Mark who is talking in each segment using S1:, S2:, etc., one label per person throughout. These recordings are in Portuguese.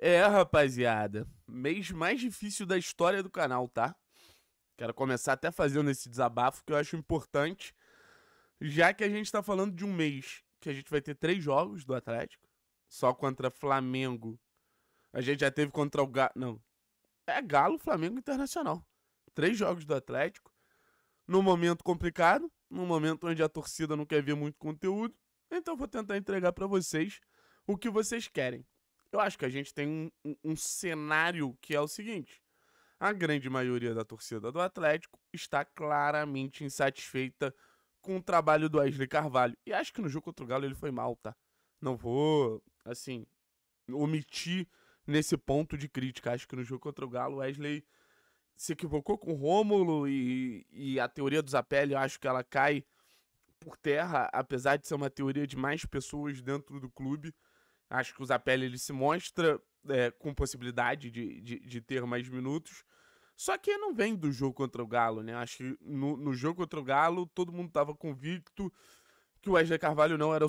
S1: É, rapaziada, mês mais difícil da história do canal, tá? Quero começar até fazendo esse desabafo que eu acho importante, já que a gente tá falando de um mês que a gente vai ter três jogos do Atlético, só contra Flamengo. A gente já teve contra o Galo, não. É Galo, Flamengo Internacional. Três jogos do Atlético, num momento complicado, num momento onde a torcida não quer ver muito conteúdo. Então eu vou tentar entregar para vocês o que vocês querem. Eu acho que a gente tem um, um, um cenário que é o seguinte: a grande maioria da torcida do Atlético está claramente insatisfeita com o trabalho do Wesley Carvalho. E acho que no jogo contra o Galo ele foi mal, tá? Não vou, assim, omitir nesse ponto de crítica. Acho que no jogo contra o Galo o Wesley se equivocou com o Rômulo e, e, a teoria do Zapelli, eu acho que ela cai por terra, apesar de ser uma teoria de mais pessoas dentro do clube. Acho que o Zapelli ele se mostra é, com possibilidade de, de, de, ter mais minutos. Só que não vem do jogo contra o Galo, né? Acho que no, no jogo contra o Galo todo mundo estava convicto que o Wesley Carvalho não era o,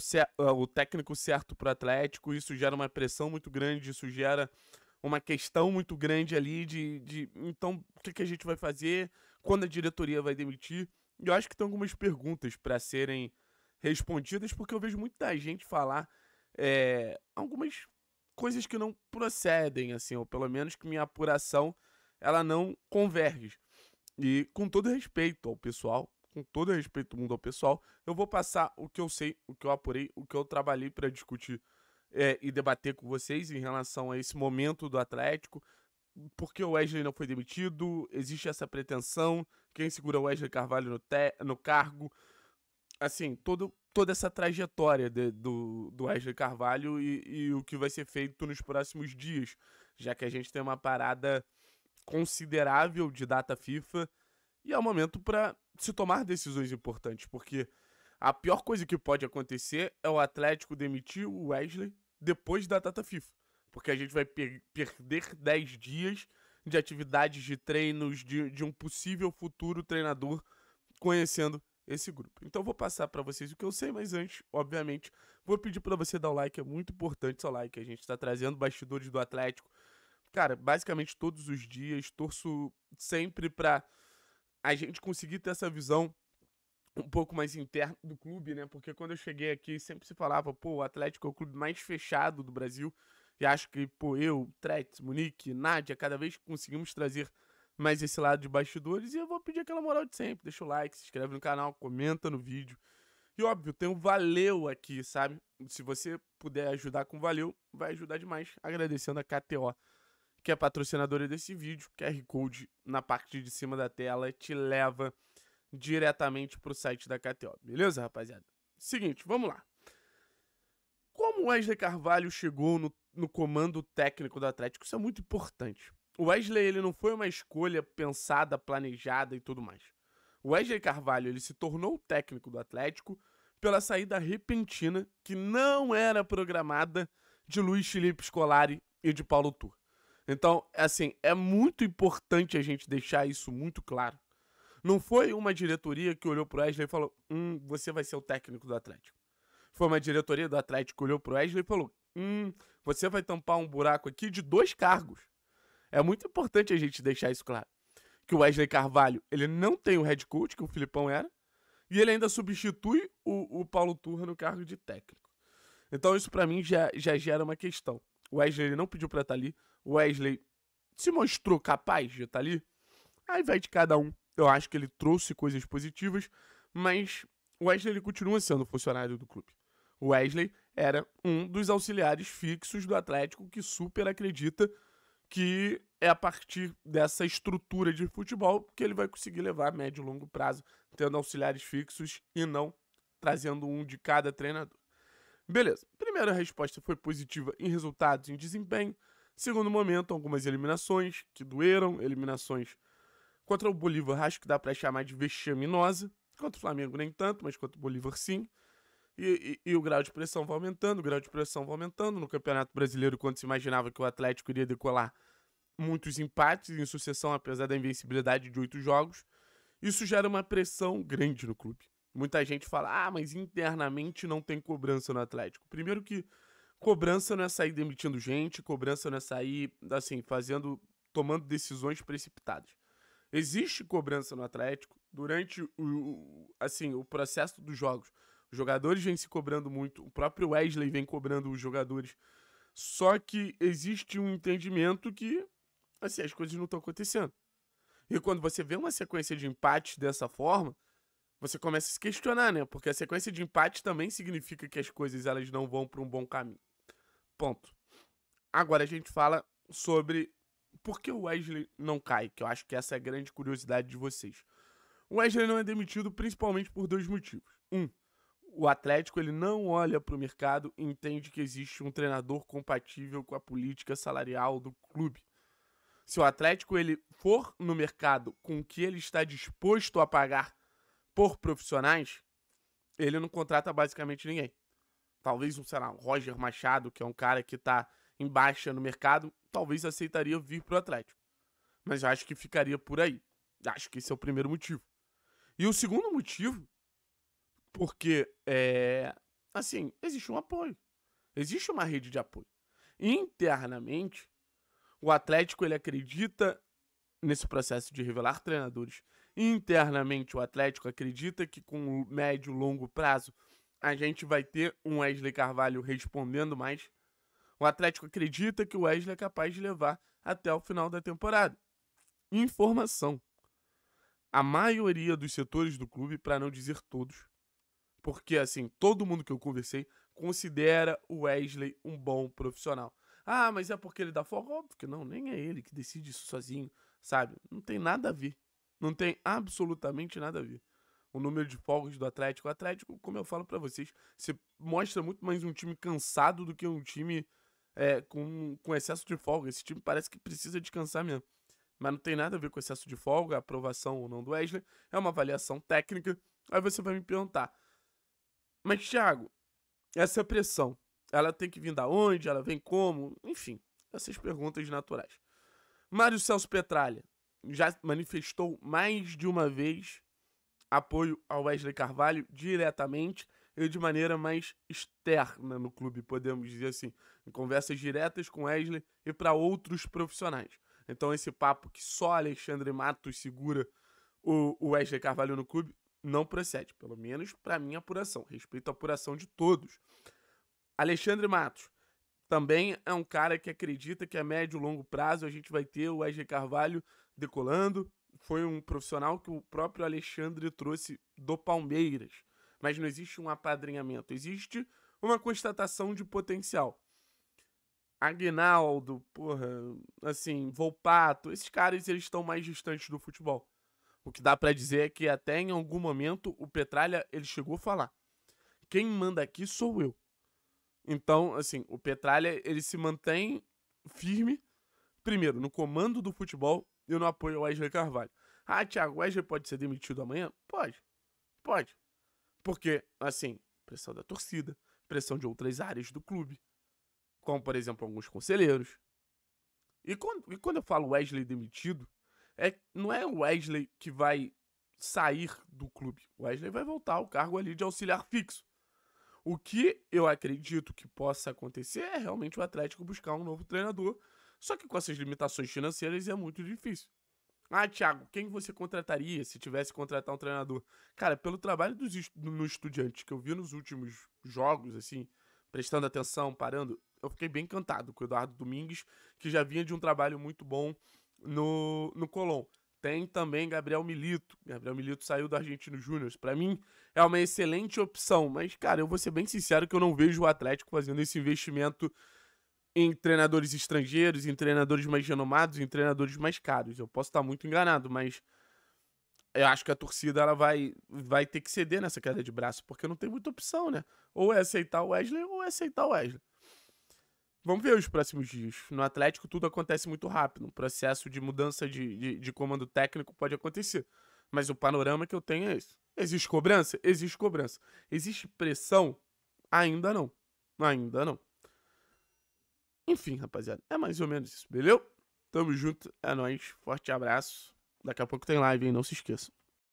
S1: o técnico certo para o Atlético. Isso gera uma pressão muito grande, isso gera uma questão muito grande ali de, de então o que, que a gente vai fazer, quando a diretoria vai demitir. E eu acho que tem algumas perguntas para serem respondidas, porque eu vejo muita gente falar é, algumas coisas que não procedem, assim, ou pelo menos que minha apuração ela não converge. E com todo respeito ao pessoal, com todo respeito do mundo ao pessoal, eu vou passar o que eu sei, o que eu apurei, o que eu trabalhei para discutir é, e debater com vocês em relação a esse momento do Atlético. Porque o Wesley não foi demitido, existe essa pretensão, quem segura o Wesley Carvalho no, no cargo. Assim, todo toda essa trajetória de, do, do Wesley Carvalho e, e, o que vai ser feito nos próximos dias, já que a gente tem uma parada considerável de data FIFA e é o momento para se tomar decisões importantes, porque a pior coisa que pode acontecer é o Atlético demitir o Wesley depois da data FIFA, porque a gente vai per perder 10 dias de atividades de treinos de, de um possível futuro treinador conhecendo esse grupo. Então vou passar para vocês o que eu sei, mas antes, obviamente, vou pedir para você dar o like, é muito importante seu like. A gente está trazendo bastidores do Atlético, cara, basicamente todos os dias. Torço sempre para a gente conseguir ter essa visão um pouco mais interna do clube, né? Porque quando eu cheguei aqui sempre se falava, pô, o Atlético é o clube mais fechado do Brasil. E acho que, pô, eu, Tretz, Monique, Nádia, cada vez que conseguimos trazer mais esse lado de bastidores. E eu vou pedir aquela moral de sempre. Deixa o like, se inscreve no canal, comenta no vídeo. E óbvio, tem um valeu aqui, sabe? Se você puder ajudar com valeu, vai ajudar demais. Agradecendo a KTO, que é patrocinadora desse vídeo. QR Code na parte de cima da tela te leva diretamente pro site da KTO. Beleza, rapaziada? Seguinte, vamos lá. Como Wesley Carvalho chegou no, no comando técnico do Atlético, isso é muito importante. O Wesley ele não foi uma escolha pensada, planejada e tudo mais. O Wesley Carvalho ele se tornou o técnico do Atlético pela saída repentina que não era programada de Luiz Felipe Scolari e de Paulo Tur. Então, assim, é muito importante a gente deixar isso muito claro. Não foi uma diretoria que olhou pro Wesley e falou: "Hum, você vai ser o técnico do Atlético". Foi uma diretoria do Atlético que olhou pro Wesley e falou: "Hum, você vai tampar um buraco aqui de dois cargos". É muito importante a gente deixar isso claro. Que o Wesley Carvalho, ele não tem o head coach, que o Filipão era, e ele ainda substitui o, o Paulo Turra no cargo de técnico. Então isso para mim já, já gera uma questão. O Wesley não pediu pra estar tá ali. O Wesley se mostrou capaz de estar tá ali. Aí vai de cada um. Eu acho que ele trouxe coisas positivas, mas o Wesley ele continua sendo funcionário do clube. O Wesley era um dos auxiliares fixos do Atlético que super acredita que é a partir dessa estrutura de futebol que ele vai conseguir levar a médio e longo prazo, tendo auxiliares fixos e não trazendo um de cada treinador. Beleza, primeira resposta foi positiva em resultados, em desempenho. Segundo momento, algumas eliminações que doeram, eliminações contra o Bolívar, acho que dá para chamar de vexaminosa. Contra o Flamengo nem tanto, mas contra o Bolívar sim. E, e, o grau de pressão vai aumentando, o grau de pressão vai aumentando. No Campeonato Brasileiro, quando se imaginava que o Atlético iria decolar muitos empates em sucessão, apesar da invencibilidade de oito jogos, isso gera uma pressão grande no clube. Muita gente fala, ah, mas internamente não tem cobrança no Atlético. Primeiro que cobrança não é sair demitindo gente, cobrança não é sair, assim, fazendo, tomando decisões precipitadas. Existe cobrança no Atlético durante o, assim, o processo dos jogos. Os jogadores vêm se cobrando muito, o próprio Wesley vem cobrando os jogadores. Só que existe um entendimento que assim, as coisas não estão acontecendo. E quando você vê uma sequência de empates dessa forma, você começa a se questionar, né? Porque a sequência de empates também significa que as coisas elas não vão para um bom caminho. Ponto. Agora a gente fala sobre por que o Wesley não cai, que eu acho que essa é a grande curiosidade de vocês. O Wesley não é demitido principalmente por dois motivos. Um, o Atlético ele não olha para o mercado e entende que existe um treinador compatível com a política salarial do clube. Se o Atlético ele for no mercado com o que ele está disposto a pagar por profissionais, ele não contrata basicamente ninguém. Talvez um, sei lá, um Roger Machado, que é um cara que está em baixa no mercado, talvez aceitaria vir para o Atlético. Mas eu acho que ficaria por aí. Acho que esse é o primeiro motivo. E o segundo motivo porque, é, assim, existe um apoio. Existe uma rede de apoio. Internamente, o Atlético ele acredita nesse processo de revelar treinadores. Internamente, o Atlético acredita que com o médio e longo prazo a gente vai ter um Wesley Carvalho respondendo mais. O Atlético acredita que o Wesley é capaz de levar até o final da temporada. Informação. A maioria dos setores do clube, para não dizer todos, porque, assim, todo mundo que eu conversei considera o Wesley um bom profissional. Ah, mas é porque ele dá folga? Óbvio que não, nem é ele que decide isso sozinho, sabe? Não tem nada a ver. Não tem absolutamente nada a ver. O número de folgas do Atlético. O Atlético, como eu falo para vocês, você mostra muito mais um time cansado do que um time é, com, com excesso de folga. Esse time parece que precisa descansar mesmo. Mas não tem nada a ver com excesso de folga, aprovação ou não do Wesley. É uma avaliação técnica. Aí você vai me perguntar, mas, Thiago, essa pressão, ela tem que vir da onde? Ela vem como? Enfim, essas perguntas naturais. Mário Celso Petralha já manifestou mais de uma vez apoio ao Wesley Carvalho diretamente e de maneira mais externa no clube, podemos dizer assim, em conversas diretas com Wesley e para outros profissionais. Então esse papo que só Alexandre Matos segura o Wesley Carvalho no clube não procede, pelo menos para minha apuração. Respeito à apuração de todos. Alexandre Matos também é um cara que acredita que a médio e longo prazo a gente vai ter o Wesley Carvalho decolando. Foi um profissional que o próprio Alexandre trouxe do Palmeiras. Mas não existe um apadrinhamento, existe uma constatação de potencial. Aguinaldo, porra, assim, Volpato, esses caras eles estão mais distantes do futebol. O que dá para dizer é que até em algum momento o Petralha ele chegou a falar: quem manda aqui sou eu. Então, assim, o Petralha ele se mantém firme, primeiro, no comando do futebol e no apoio ao Wesley Carvalho. Ah, Thiago, Wesley pode ser demitido amanhã? Pode. Pode. Porque, assim, pressão da torcida, pressão de outras áreas do clube, como, por exemplo, alguns conselheiros. E quando, e quando eu falo Wesley demitido, é, não é o Wesley que vai sair do clube. O Wesley vai voltar ao cargo ali de auxiliar fixo. O que eu acredito que possa acontecer é realmente o Atlético buscar um novo treinador. Só que com essas limitações financeiras é muito difícil. Ah, Thiago, quem você contrataria se tivesse que contratar um treinador? Cara, pelo trabalho dos est no estudiante que eu vi nos últimos jogos, assim, prestando atenção, parando, eu fiquei bem encantado com o Eduardo Domingues, que já vinha de um trabalho muito bom no, no Colom. Tem também Gabriel Milito. Gabriel Milito saiu do Argentino Júnior. Para mim, é uma excelente opção. Mas, cara, eu vou ser bem sincero que eu não vejo o Atlético fazendo esse investimento em treinadores estrangeiros, em treinadores mais renomados, em treinadores mais caros. Eu posso estar muito enganado, mas eu acho que a torcida ela vai, vai ter que ceder nessa queda de braço, porque não tem muita opção, né? Ou é aceitar o Wesley ou é aceitar o Wesley. Vamos ver os próximos dias. No Atlético, tudo acontece muito rápido. Um processo de mudança de, de, de comando técnico pode acontecer. Mas o panorama que eu tenho é esse. Existe cobrança? Existe cobrança. Existe pressão? Ainda não. Ainda não. Enfim, rapaziada, é mais ou menos isso, beleza? Tamo junto, é nóis, forte abraço. Daqui a pouco tem live, hein? Não se esqueçam.